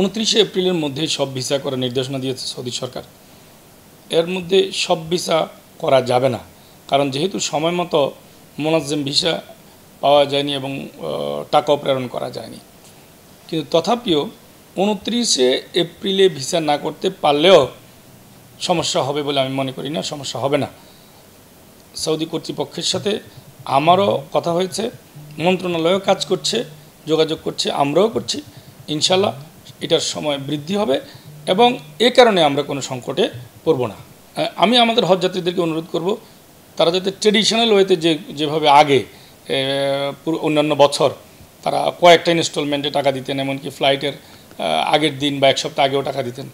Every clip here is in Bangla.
উনত্রিশে এপ্রিলের মধ্যে সব ভিসা করার নির্দেশনা দিয়েছে সৌদি সরকার এর মধ্যে সব ভিসা করা যাবে না কারণ যেহেতু সময় মতো মোনাজ্জেম ভিসা পাওয়া যায়নি এবং টাকাও প্রেরণ করা যায়নি কিন্তু তথাপিও উনত্রিশে এপ্রিলে ভিসা না করতে পারলেও সমস্যা হবে বলে আমি মনে করি না সমস্যা হবে না সৌদি কর্তৃপক্ষের সাথে আমারও কথা হয়েছে মন্ত্রণালয়ও কাজ করছে যোগাযোগ করছে আমরাও করছি ইনশাল্লাহ এটার সময় বৃদ্ধি হবে এবং এ কারণে আমরা কোনো সংকটে পড়ব না আমি আমাদের হজ যাত্রীদেরকে অনুরোধ করব তারা যাতে ট্রেডিশনাল ওয়েতে যে যেভাবে আগে অন্যান্য বছর তারা কয়েকটা ইনস্টলমেন্টে টাকা দিতেন এমনকি ফ্লাইটের আগের দিন বা এক সপ্তাহ আগেও টাকা দিতেন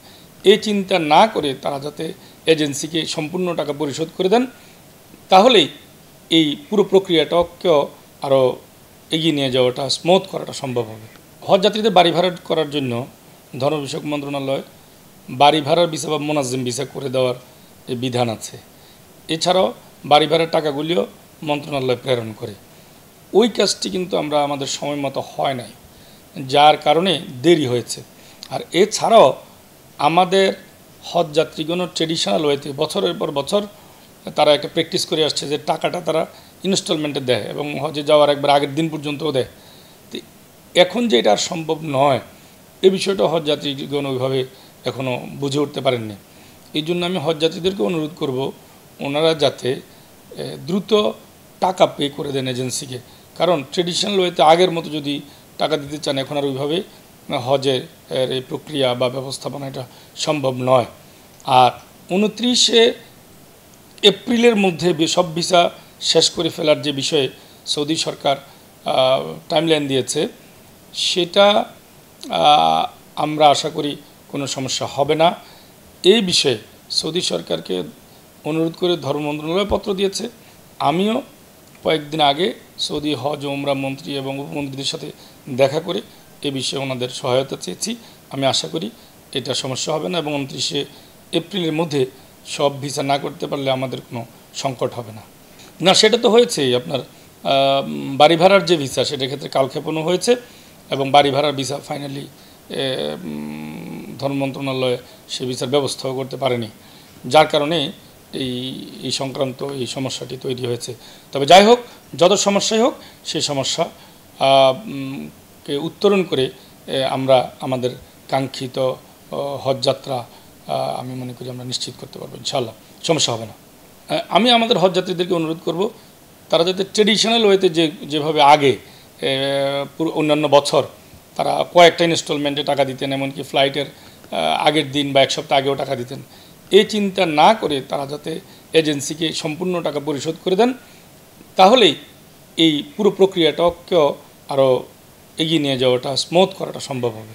এই চিন্তা না করে তারা যাতে এজেন্সিকে সম্পূর্ণ টাকা পরিশোধ করে দেন তাহলেই এই পুরো প্রক্রিয়াটাকেও আরও এগিয়ে নিয়ে যাওয়াটা স্মুথ করাটা সম্ভব হবে হজ যাত্রীদের বাড়ি ভাড়া করার জন্য ধর্ম বিষয়ক মন্ত্রণালয় বাড়ি ভাড়ার বিষয় বা মোনাজিম বিষয় করে দেওয়ার বিধান আছে এছাড়াও বাড়ি ভাড়ার টাকাগুলিও মন্ত্রণালয় প্রেরণ করে ওই কাজটি কিন্তু আমরা আমাদের সময় মতো হয় নাই যার কারণে দেরি হয়েছে আর এছাড়াও আমাদের হজ যাত্রীগণ ট্রেডিশনাল ওয়েতে বছরের পর বছর তারা একটা প্র্যাকটিস করে আসছে যে টাকাটা তারা ইনস্টলমেন্টে দেয় এবং হজে যাওয়ার একবার আগের দিন পর্যন্তও দেয় তো এখন যে এটা আর সম্ভব নয় এ বিষয়টা যাত্রীগণ ওইভাবে এখনও বুঝে উঠতে পারেননি এই জন্য আমি যাত্রীদেরকে অনুরোধ করব ওনারা যাতে দ্রুত টাকা পে করে দেন এজেন্সিকে কারণ ট্রেডিশনাল ওয়েতে আগের মতো যদি টাকা দিতে চান এখন আর ওইভাবে হজের এই প্রক্রিয়া বা ব্যবস্থাপনা এটা সম্ভব নয় আর উনত্রিশে এপ্রিলের মধ্যে সব ভিসা শেষ করে ফেলার যে বিষয়ে সৌদি সরকার টাইমলাইন দিয়েছে সেটা আমরা আশা করি কোনো সমস্যা হবে না এই বিষয়ে সৌদি সরকারকে অনুরোধ করে ধর্ম মন্ত্রণালয় পত্র দিয়েছে আমিও কয়েকদিন আগে সৌদি হজ ওমরা মন্ত্রী এবং উপমন্ত্রীদের সাথে দেখা করে এ বিষয়ে ওনাদের সহায়তা চেয়েছি আমি আশা করি এটা সমস্যা হবে না এবং উনত্রিশে এপ্রিলের মধ্যে সব ভিসা না করতে পারলে আমাদের কোনো সংকট হবে না না সেটা তো হয়েছেই আপনার বাড়ি ভাড়ার যে ভিসা সেটার ক্ষেত্রে কালক্ষেপণও হয়েছে এবং বাড়ি ভাড়ার বিচার ফাইনালি ধর্ম মন্ত্রণালয়ে সে বিচার ব্যবস্থাও করতে পারেনি যার কারণে এই এই সংক্রান্ত এই সমস্যাটি তৈরি হয়েছে তবে যাই হোক যত সমস্যাই হোক সেই সমস্যা কে উত্তরণ করে আমরা আমাদের কাঙ্ক্ষিত হজযাত্রা আমি মনে করি আমরা নিশ্চিত করতে পারবো ইনশাল্লাহ সমস্যা হবে না আমি আমাদের হজযাত্রীদেরকে অনুরোধ করব তারা যাতে ট্রেডিশনাল ওয়েতে যে যেভাবে আগে অন্যান্য বছর তারা কয়েকটা ইনস্টলমেন্টে টাকা দিতেন এমনকি ফ্লাইটের আগের দিন বা এক সপ্তাহ আগেও টাকা দিতেন এই চিন্তা না করে তারা যাতে এজেন্সিকে সম্পূর্ণ টাকা পরিশোধ করে দেন তাহলেই এই পুরো প্রক্রিয়াটাকেও আরও এগিয়ে নিয়ে যাওয়াটা স্মুথ করাটা সম্ভব হবে